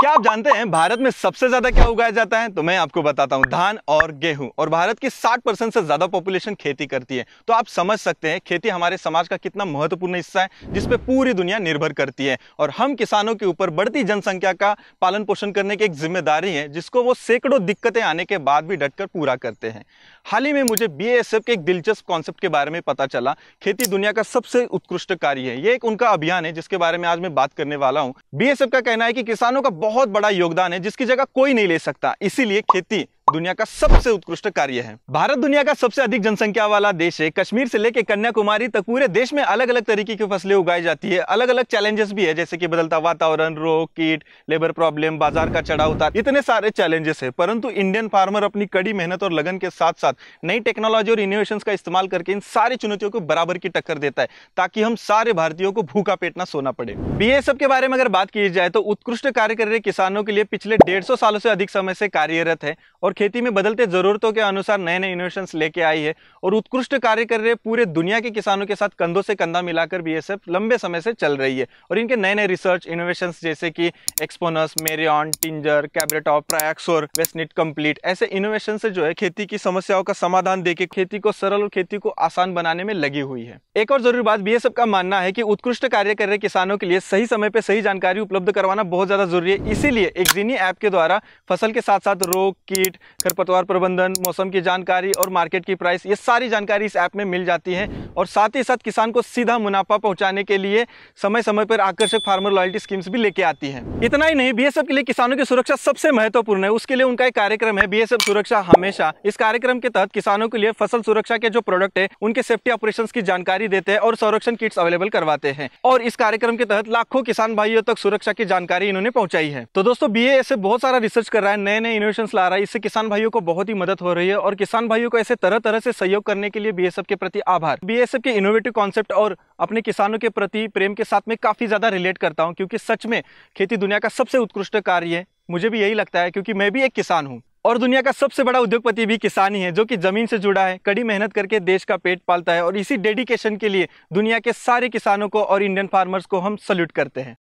क्या आप जानते हैं भारत में सबसे ज्यादा क्या उगाया जाता है तो मैं आपको बताता हूं धान और गेहूं और भारत की 60 परसेंट से ज्यादा पॉपुलेशन खेती करती है तो आप समझ सकते हैं खेती हमारे समाज का कितना महत्वपूर्ण हिस्सा है जिसपे पूरी दुनिया निर्भर करती है और हम किसानों के ऊपर बढ़ती जनसंख्या का पालन पोषण करने की एक जिम्मेदारी है जिसको वो सैकड़ों दिक्कतें आने के बाद भी डटकर पूरा करते हैं हाल ही में मुझे बी के एक दिलचस्प कॉन्सेप्ट के बारे में पता चला खेती दुनिया का सबसे उत्कृष्ट कार्य है ये एक उनका अभियान है जिसके बारे में आज मैं बात करने वाला हूँ बी का कहना है कि किसानों का बहुत बड़ा योगदान है जिसकी जगह कोई नहीं ले सकता इसीलिए खेती दुनिया का सबसे उत्कृष्ट कार्य है भारत दुनिया का सबसे अधिक जनसंख्या वाला देश है कश्मीर से लेकर कन्याकुमारी तक पूरे देश में अलग अलग तरीके की फसलें उगाई जाती है अलग अलग चैलेंजेस भी है जैसे कि बदलता वातावरण रोग कीट लेबर प्रॉब्लम बाजार का चढ़ाव उतार इतने सारे चैलेंजेस है परंतु इंडियन फार्मर अपनी कड़ी मेहनत और लगन के साथ साथ नई टेक्नोलॉजी और इनोवेशन का इस्तेमाल करके इन सारी चुनौतियों को बराबर की टक्कर देता है ताकि हम सारे भारतीयों को भूखा पेट ना सोना पड़े बी के बारे में अगर बात की जाए तो उत्कृष्ट कार्य कर रहे किसानों के लिए पिछले डेढ़ सालों से अधिक समय से कार्यरत है और खेती में बदलते ज़रूरतों के अनुसार नए नए इनोवेशन लेके आई है और उत्कृष्ट कार्य कर रहे पूरे दुनिया के किसानों के साथ कंधों से कंधा मिलाकर बी लंबे समय से चल रही है और इनके नए नए रिसर्च इनोवेशन जैसे कि एक्सपोनस मेरियन टिंजर कैबरेटॉप प्रायाक्सोर वेस्टनिट कंप्लीट ऐसे इनोवेशन से जो है खेती की समस्याओं का समाधान देके खेती को सरल और खेती को आसान बनाने में लगी हुई है एक और जरूरी बात बीएसएफ का मानना है कि उत्कृष्ट कार्य कर रहे किसानों के लिए सही समय पर सही जानकारी उपलब्ध करवाना बहुत ज्यादा जरूरी है इसीलिए एक जीनी ऐप के द्वारा फसल के साथ साथ रोग कीट खरपतवार प्रबंधन मौसम की जानकारी और मार्केट की प्राइस ये सारी जानकारी इस ऐप में मिल जाती है और साथ ही साथ किसान को सीधा मुनाफा पहुंचाने के लिए समय समय पर आकर्षक फार्मर लॉयल्टी स्कीम्स भी लेके आती है इतना ही नहीं बी के लिए किसानों की सुरक्षा सबसे महत्वपूर्ण है उसके लिए उनका एक कार्यक्रम है बी सुरक्षा हमेशा इस कार्यक्रम के तहत किसानों के लिए फसल सुरक्षा के जो प्रोडक्ट है उनके सेफ्टी ऑपरेशन की जानकारी देते हैं और संरक्षण किट्स अवेलेबल करवाते हैं और इस कार्यक्रम के तहत लाखों किसान भाइयों तक सुरक्षा की जानकारी इन्होंने पहुंचाई है तो दोस्तों बी बहुत सारा रिसर्च कर रहा है नए नए इनोवेशन ला रहा है इससे किसान किसान भाइयों को बहुत ही मदद हो रही है और किसान भाइयों को ऐसे तरह तरह से सहयोग करने के लिए बीएसएफ के प्रति आभार बीएसएफ के इनोवेटिव कॉन्सेप्ट और अपने किसानों के प्रति प्रेम के साथ में काफ़ी ज़्यादा रिलेट करता हूँ क्योंकि सच में खेती दुनिया का सबसे उत्कृष्ट कार्य है मुझे भी यही लगता है क्योंकि मैं भी एक किसान हूँ और दुनिया का सबसे बड़ा उद्योगपति भी किसान ही है जो कि ज़मीन से जुड़ा है कड़ी मेहनत करके देश का पेट पालता है और इसी डेडिकेशन के लिए दुनिया के सारे किसानों को और इंडियन फार्मर्स को हम सल्यूट करते हैं